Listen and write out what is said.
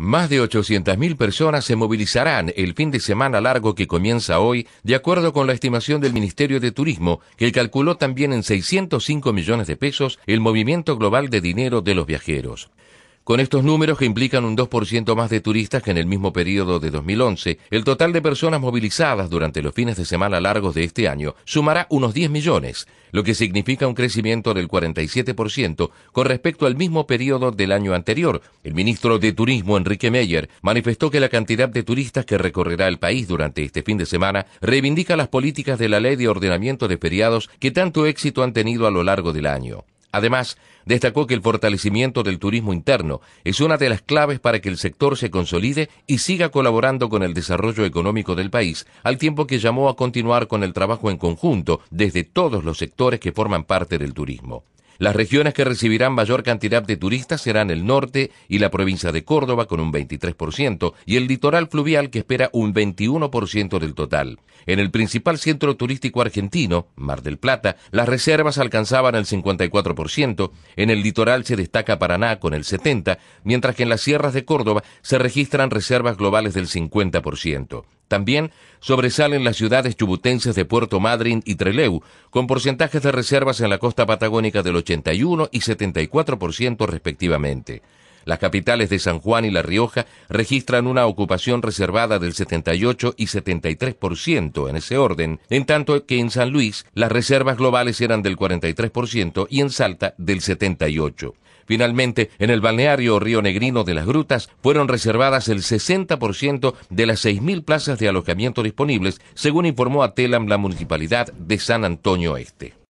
Más de 800.000 personas se movilizarán el fin de semana largo que comienza hoy, de acuerdo con la estimación del Ministerio de Turismo, que calculó también en 605 millones de pesos el movimiento global de dinero de los viajeros. Con estos números que implican un 2% más de turistas que en el mismo periodo de 2011, el total de personas movilizadas durante los fines de semana largos de este año sumará unos 10 millones, lo que significa un crecimiento del 47% con respecto al mismo periodo del año anterior. El ministro de Turismo, Enrique Meyer, manifestó que la cantidad de turistas que recorrerá el país durante este fin de semana reivindica las políticas de la ley de ordenamiento de feriados que tanto éxito han tenido a lo largo del año. Además, destacó que el fortalecimiento del turismo interno es una de las claves para que el sector se consolide y siga colaborando con el desarrollo económico del país, al tiempo que llamó a continuar con el trabajo en conjunto desde todos los sectores que forman parte del turismo. Las regiones que recibirán mayor cantidad de turistas serán el norte y la provincia de Córdoba con un 23% y el litoral fluvial que espera un 21% del total. En el principal centro turístico argentino, Mar del Plata, las reservas alcanzaban el 54%, en el litoral se destaca Paraná con el 70%, mientras que en las sierras de Córdoba se registran reservas globales del 50%. También sobresalen las ciudades chubutenses de Puerto Madryn y Treleu, con porcentajes de reservas en la costa patagónica del 81 y 74% respectivamente. Las capitales de San Juan y La Rioja registran una ocupación reservada del 78 y 73% en ese orden, en tanto que en San Luis las reservas globales eran del 43% y en Salta del 78%. Finalmente, en el balneario Río Negrino de las Grutas fueron reservadas el 60% de las 6.000 plazas de alojamiento disponibles, según informó a Telam la Municipalidad de San Antonio Este.